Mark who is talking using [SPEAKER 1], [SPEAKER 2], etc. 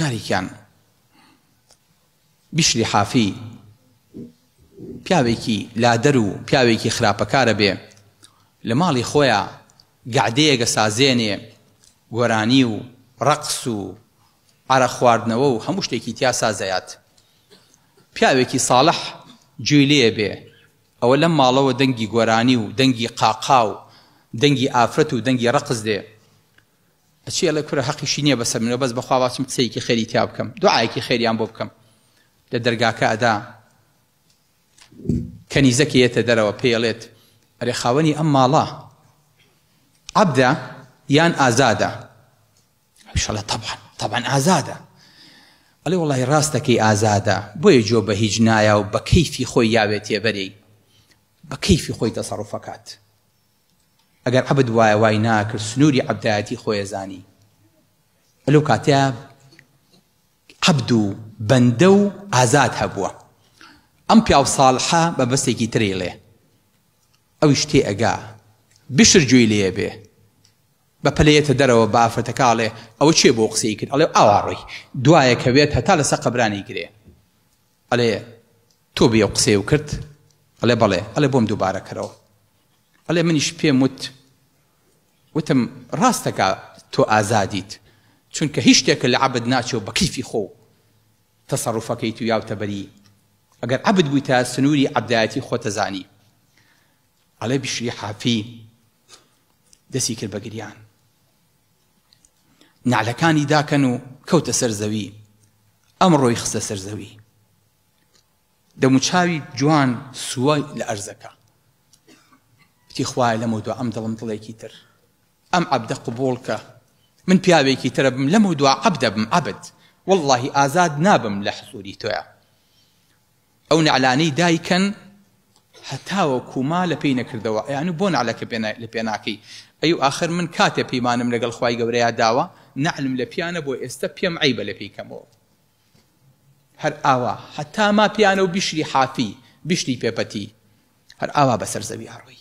[SPEAKER 1] جارێکیان بیشری حافی پیاوێکی لادەر و پیاوێکی خراپەکارە بێ لە ماڵی خۆیان گعدەیەگە سازێنێ گۆرانی و ڕەقس و عرە خواردنەوە و هەموو شتێکی تیا سازایات پیاوێکی ساڵح جوێلێ بێ ئەوە لەم ماڵەوە دەنگی گۆرانی و دەنگی قاقا و دەنگی ئافرەت و دەنگی ڕقز دێ ئەچی لە کورە حەقیشی نییە بەسەر منەوە بەس بەخواواسم قسەیەکی خەری تیا بکەم دوعاەکی خێریان بۆ بکەم لە دەرگاکە ئەدا کەنیزەکەیەتە دەرەوە پێڵێت ئەرێ خاوەنی ئەم ماڵا عبدا یان ئازادە شڵە تەبان تەبان ئازادە ئەلێ وڵی ڕاستەکەی ئازادە بۆیە جۆ بە هیچ نایە و بە کەیفی خۆی یاوێت تێبەری بە کەیفی خۆی دەسەڕفەکات ئەگەر عبد وایە وای ناکرد سنووری عبدایەتی خۆیەزانی لەو کاتەیە عبد و بەندە و ئازاد هەبووە ئەم پیا و ساڵحا بە بەستێکی ترێڵێ ئەویش تێ ئەگا بشر جوێی لێ بێ بە پلەیەتە دەرەوە بافرەتەکاڵێ ئەوە چێ بۆ قسەی کرد ئەڵێ ئاواڕی دوایە کەوێت هەتا لەسە قەبرانی گرێ ئەلێ تۆ بێ قسێ و کرد ئەلێ بەڵێ ئەلێ بۆم دووبارەکەرەوە ئەلێ منیش پێم وت وتم ڕاستەکە تۆ ئازادیت چونکە هیچ شتێکە لە عبد ناچێ و بەکیفی خۆ تەسەڕوفەکەی تو یاوتەبەری ئەگەر عبد بوویتە سنووری عبدایەتی خۆتەزانی ئەڵێ بشری حافی دەسی کرد بەگریان نعلەکانی داکەن و کەوتە سەر زەوی ئەمڕۆی خستە سەر زەوی دەموچاوی جوان سووای لە ئەرزەکە پتی خوای لەمە دو ئەم دڵم دڵێکی تر ئەم عبدە قبولکە من پیاوێکی ترە بم لەم و دو عبدە بم عبد واللهی ئازاد نابم لە حزوری تۆیە ئەو نعلانەی دایکەن هەتاوەکو ما لە پێی نەکردەوە یانو بۆ نعلەکە لە پێناکەی ئەی و آخر من کاتێ پەیمانم لەگەڵ خی گەورەیە داوە نعلم لە پیانە بۆ ئێستا پێم عیبە لە پێیکەمەوە هەر ئاوا هەتا ما پیانە و بیشری حافی بیشتی پێپەتی هەر ئاوا بەسەر زەوی هەڕۆی